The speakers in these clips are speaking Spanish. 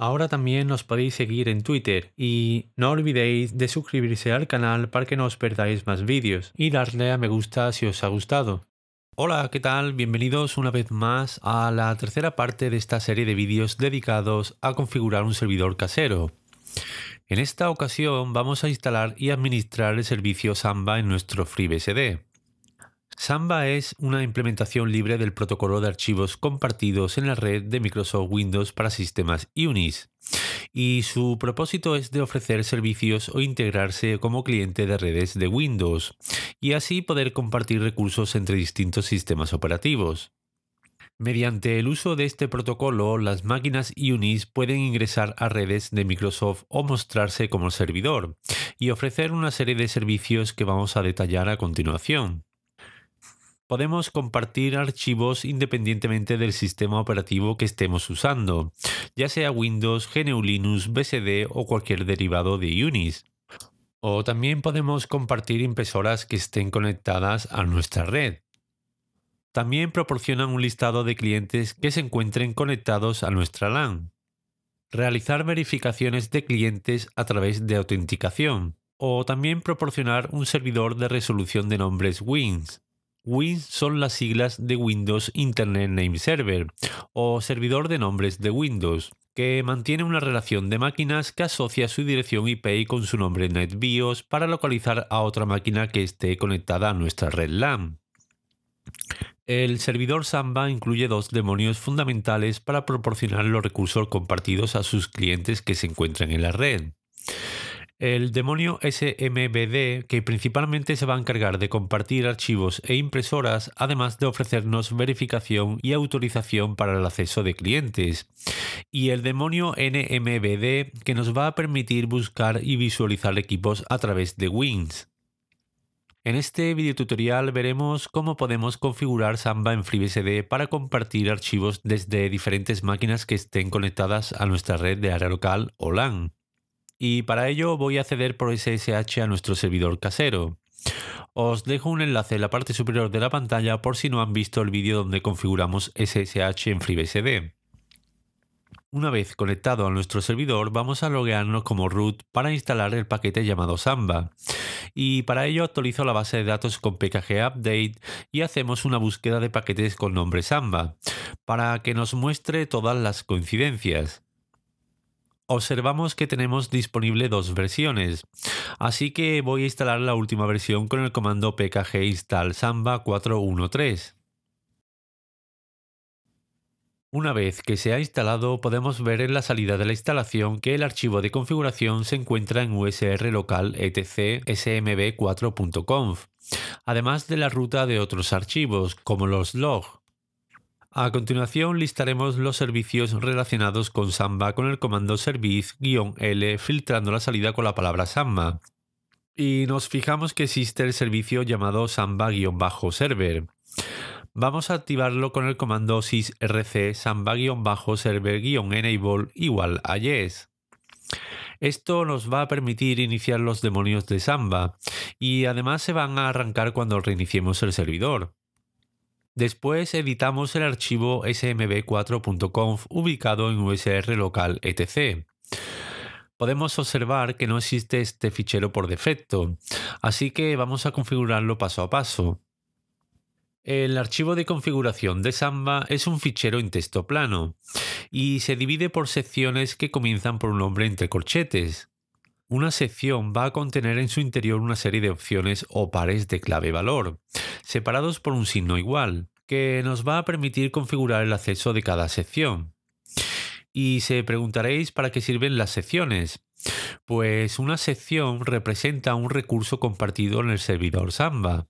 Ahora también nos podéis seguir en Twitter y no olvidéis de suscribirse al canal para que no os perdáis más vídeos y darle a me gusta si os ha gustado. Hola, ¿qué tal? Bienvenidos una vez más a la tercera parte de esta serie de vídeos dedicados a configurar un servidor casero. En esta ocasión vamos a instalar y administrar el servicio Samba en nuestro FreeBSD. Samba es una implementación libre del protocolo de archivos compartidos en la red de Microsoft Windows para sistemas Unix, y su propósito es de ofrecer servicios o integrarse como cliente de redes de Windows, y así poder compartir recursos entre distintos sistemas operativos. Mediante el uso de este protocolo, las máquinas Unix pueden ingresar a redes de Microsoft o mostrarse como servidor y ofrecer una serie de servicios que vamos a detallar a continuación. Podemos compartir archivos independientemente del sistema operativo que estemos usando, ya sea Windows, GNU Linux, BSD o cualquier derivado de Unix. O también podemos compartir impresoras que estén conectadas a nuestra red. También proporcionan un listado de clientes que se encuentren conectados a nuestra LAN. Realizar verificaciones de clientes a través de autenticación. O también proporcionar un servidor de resolución de nombres WINS WINS son las siglas de Windows Internet Name Server o servidor de nombres de Windows que mantiene una relación de máquinas que asocia su dirección IP con su nombre NetBIOS para localizar a otra máquina que esté conectada a nuestra red LAN. El servidor Samba incluye dos demonios fundamentales para proporcionar los recursos compartidos a sus clientes que se encuentran en la red. El demonio SMBD, que principalmente se va a encargar de compartir archivos e impresoras, además de ofrecernos verificación y autorización para el acceso de clientes. Y el demonio NMBD, que nos va a permitir buscar y visualizar equipos a través de Wins. En este videotutorial veremos cómo podemos configurar Samba en FreeBSD para compartir archivos desde diferentes máquinas que estén conectadas a nuestra red de área local o LAN y para ello voy a acceder por SSH a nuestro servidor casero. Os dejo un enlace en la parte superior de la pantalla por si no han visto el vídeo donde configuramos SSH en FreeBSD. Una vez conectado a nuestro servidor, vamos a loguearnos como root para instalar el paquete llamado Samba. Y para ello actualizo la base de datos con PKG Update y hacemos una búsqueda de paquetes con nombre Samba, para que nos muestre todas las coincidencias observamos que tenemos disponible dos versiones, así que voy a instalar la última versión con el comando pkg install samba 413. Una vez que se ha instalado, podemos ver en la salida de la instalación que el archivo de configuración se encuentra en usr local etc smb4.conf, además de la ruta de otros archivos, como los logs. A continuación listaremos los servicios relacionados con Samba con el comando service-l filtrando la salida con la palabra Samba. Y nos fijamos que existe el servicio llamado Samba-server. Vamos a activarlo con el comando sysrc samba-server-enable igual a yes. Esto nos va a permitir iniciar los demonios de Samba y además se van a arrancar cuando reiniciemos el servidor. Después editamos el archivo smb4.conf ubicado en USR local etc. Podemos observar que no existe este fichero por defecto, así que vamos a configurarlo paso a paso. El archivo de configuración de Samba es un fichero en texto plano y se divide por secciones que comienzan por un nombre entre corchetes. Una sección va a contener en su interior una serie de opciones o pares de clave valor separados por un signo igual, que nos va a permitir configurar el acceso de cada sección. Y se preguntaréis para qué sirven las secciones. Pues una sección representa un recurso compartido en el servidor Samba.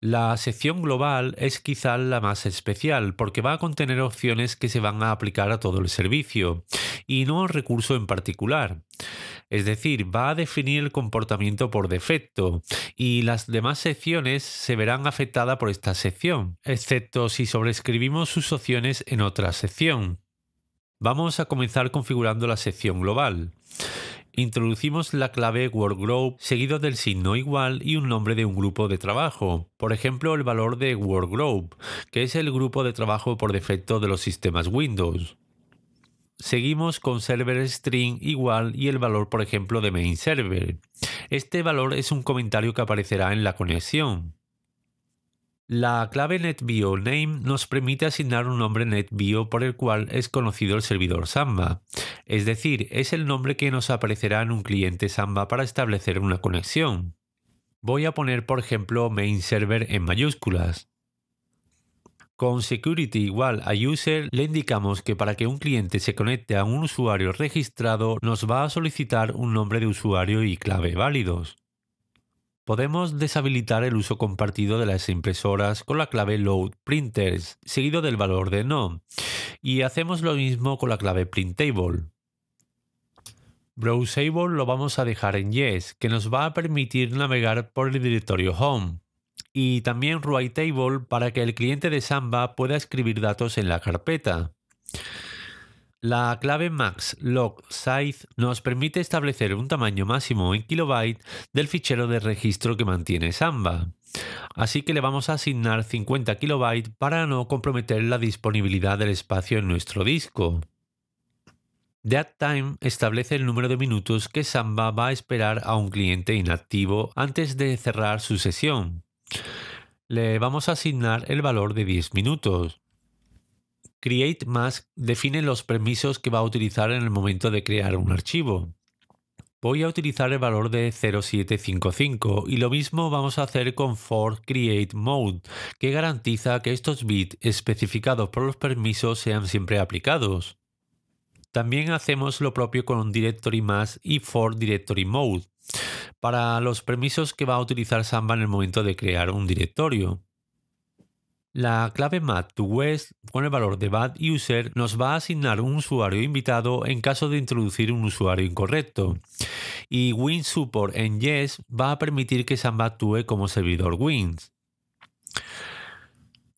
La sección global es quizá la más especial porque va a contener opciones que se van a aplicar a todo el servicio y no un recurso en particular. Es decir, va a definir el comportamiento por defecto y las demás secciones se verán afectadas por esta sección, excepto si sobrescribimos sus opciones en otra sección. Vamos a comenzar configurando la sección global introducimos la clave workgroup seguido del signo igual y un nombre de un grupo de trabajo. Por ejemplo, el valor de workgroup, que es el grupo de trabajo por defecto de los sistemas Windows. Seguimos con server string igual y el valor, por ejemplo, de main server. Este valor es un comentario que aparecerá en la conexión. La clave NetBioName name nos permite asignar un nombre NetBio por el cual es conocido el servidor Samba es decir, es el nombre que nos aparecerá en un cliente Samba para establecer una conexión. Voy a poner, por ejemplo, MainServer en mayúsculas. Con security igual a user le indicamos que para que un cliente se conecte a un usuario registrado nos va a solicitar un nombre de usuario y clave válidos. Podemos deshabilitar el uso compartido de las impresoras con la clave load printers, seguido del valor de no. Y hacemos lo mismo con la clave PrintTable. Browseable lo vamos a dejar en Yes, que nos va a permitir navegar por el directorio Home. Y también Writable para que el cliente de Samba pueda escribir datos en la carpeta. La clave max log size nos permite establecer un tamaño máximo en kilobyte del fichero de registro que mantiene Samba. Así que le vamos a asignar 50 kilobytes para no comprometer la disponibilidad del espacio en nuestro disco. ThatTime establece el número de minutos que Samba va a esperar a un cliente inactivo antes de cerrar su sesión. Le vamos a asignar el valor de 10 minutos. Create Mask define los permisos que va a utilizar en el momento de crear un archivo. Voy a utilizar el valor de 0755 y lo mismo vamos a hacer con for Create Mode, que garantiza que estos bits especificados por los permisos sean siempre aplicados. También hacemos lo propio con Directory Más y For Directory Mode para los permisos que va a utilizar Samba en el momento de crear un directorio. La clave mat to west con el valor de bad user nos va a asignar un usuario invitado en caso de introducir un usuario incorrecto. Y win support en yes va a permitir que Samba actúe como servidor wins.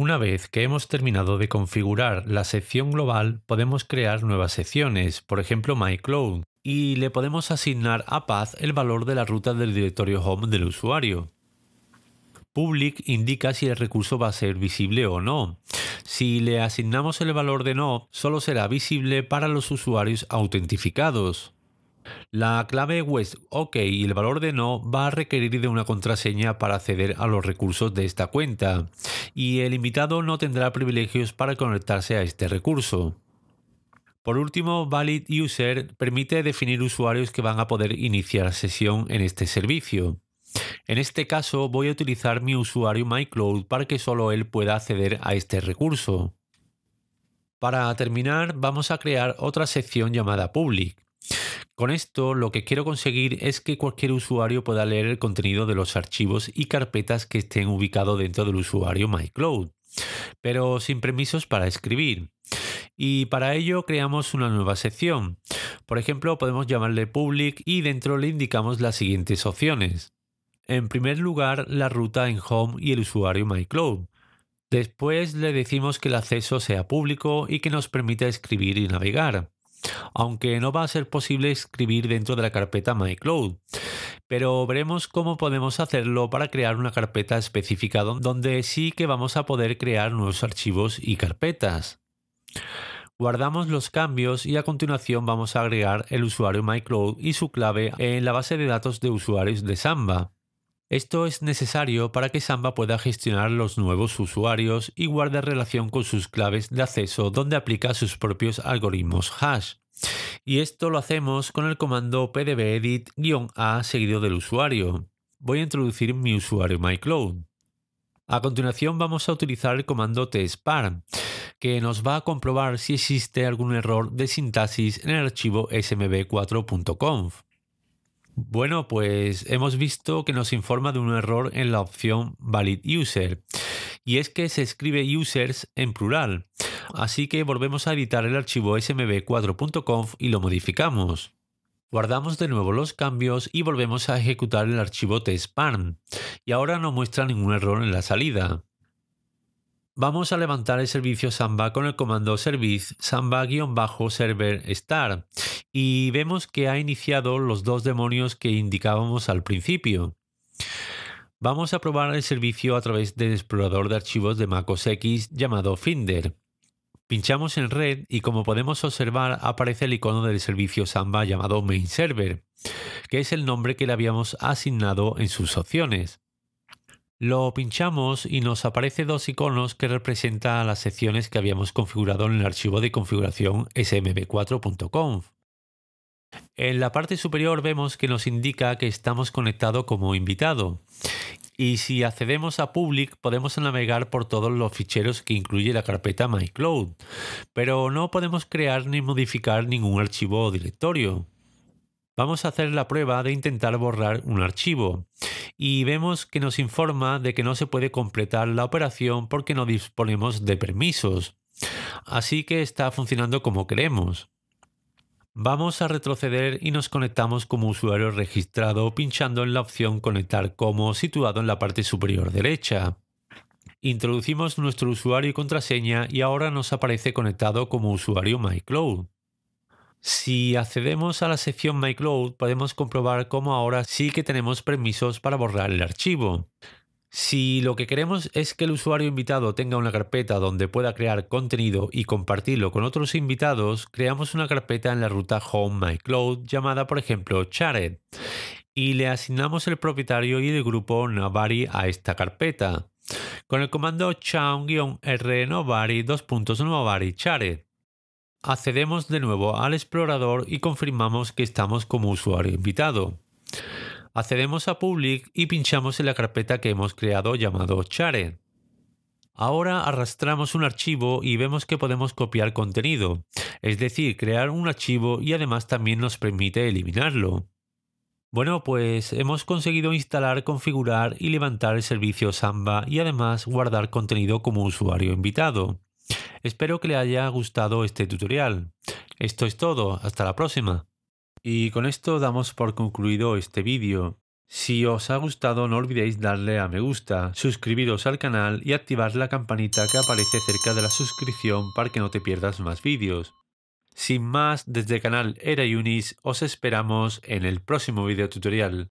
Una vez que hemos terminado de configurar la sección global, podemos crear nuevas secciones, por ejemplo MyCloud, y le podemos asignar a Path el valor de la ruta del directorio home del usuario. Public indica si el recurso va a ser visible o no. Si le asignamos el valor de no, solo será visible para los usuarios autentificados. La clave West OK y el valor de no va a requerir de una contraseña para acceder a los recursos de esta cuenta y el invitado no tendrá privilegios para conectarse a este recurso. Por último, Valid User permite definir usuarios que van a poder iniciar sesión en este servicio. En este caso voy a utilizar mi usuario MyCloud para que solo él pueda acceder a este recurso. Para terminar, vamos a crear otra sección llamada Public. Con esto lo que quiero conseguir es que cualquier usuario pueda leer el contenido de los archivos y carpetas que estén ubicados dentro del usuario MyCloud, pero sin permisos para escribir. Y para ello creamos una nueva sección. Por ejemplo, podemos llamarle public y dentro le indicamos las siguientes opciones. En primer lugar, la ruta en home y el usuario MyCloud. Después le decimos que el acceso sea público y que nos permita escribir y navegar aunque no va a ser posible escribir dentro de la carpeta MyCloud. Pero veremos cómo podemos hacerlo para crear una carpeta específica donde sí que vamos a poder crear nuevos archivos y carpetas. Guardamos los cambios y a continuación vamos a agregar el usuario MyCloud y su clave en la base de datos de usuarios de Samba. Esto es necesario para que Samba pueda gestionar los nuevos usuarios y guarde relación con sus claves de acceso donde aplica sus propios algoritmos hash. Y esto lo hacemos con el comando pdbedit-a seguido del usuario. Voy a introducir mi usuario MyCloud. A continuación vamos a utilizar el comando tspar, que nos va a comprobar si existe algún error de sintaxis en el archivo smb4.conf. Bueno, pues hemos visto que nos informa de un error en la opción valid user y es que se escribe users en plural. Así que volvemos a editar el archivo smb4.conf y lo modificamos. Guardamos de nuevo los cambios y volvemos a ejecutar el archivo testparm y ahora no muestra ningún error en la salida. Vamos a levantar el servicio Samba con el comando service samba-server start y vemos que ha iniciado los dos demonios que indicábamos al principio. Vamos a probar el servicio a través del explorador de archivos de MacOS X llamado Finder. Pinchamos en red y como podemos observar aparece el icono del servicio Samba llamado Main Server, que es el nombre que le habíamos asignado en sus opciones. Lo pinchamos y nos aparece dos iconos que representan las secciones que habíamos configurado en el archivo de configuración smb4.conf. En la parte superior vemos que nos indica que estamos conectados como invitado. Y si accedemos a Public podemos navegar por todos los ficheros que incluye la carpeta MyCloud, pero no podemos crear ni modificar ningún archivo o directorio. Vamos a hacer la prueba de intentar borrar un archivo y vemos que nos informa de que no se puede completar la operación porque no disponemos de permisos. Así que está funcionando como queremos. Vamos a retroceder y nos conectamos como usuario registrado pinchando en la opción Conectar como situado en la parte superior derecha. Introducimos nuestro usuario y contraseña y ahora nos aparece conectado como usuario MyCloud. Si accedemos a la sección MyCloud podemos comprobar cómo ahora sí que tenemos permisos para borrar el archivo. Si lo que queremos es que el usuario invitado tenga una carpeta donde pueda crear contenido y compartirlo con otros invitados, creamos una carpeta en la ruta Home My Cloud llamada por ejemplo Shared y le asignamos el propietario y el grupo Navari a esta carpeta con el comando chown-r novari dos Accedemos de nuevo al explorador y confirmamos que estamos como usuario invitado accedemos a Public y pinchamos en la carpeta que hemos creado llamado share. Ahora arrastramos un archivo y vemos que podemos copiar contenido, es decir, crear un archivo y además también nos permite eliminarlo. Bueno, pues hemos conseguido instalar, configurar y levantar el servicio Samba y además guardar contenido como usuario invitado. Espero que le haya gustado este tutorial. Esto es todo, hasta la próxima. Y con esto damos por concluido este vídeo. Si os ha gustado no olvidéis darle a me gusta, suscribiros al canal y activar la campanita que aparece cerca de la suscripción para que no te pierdas más vídeos. Sin más, desde el canal Era Unis os esperamos en el próximo video tutorial.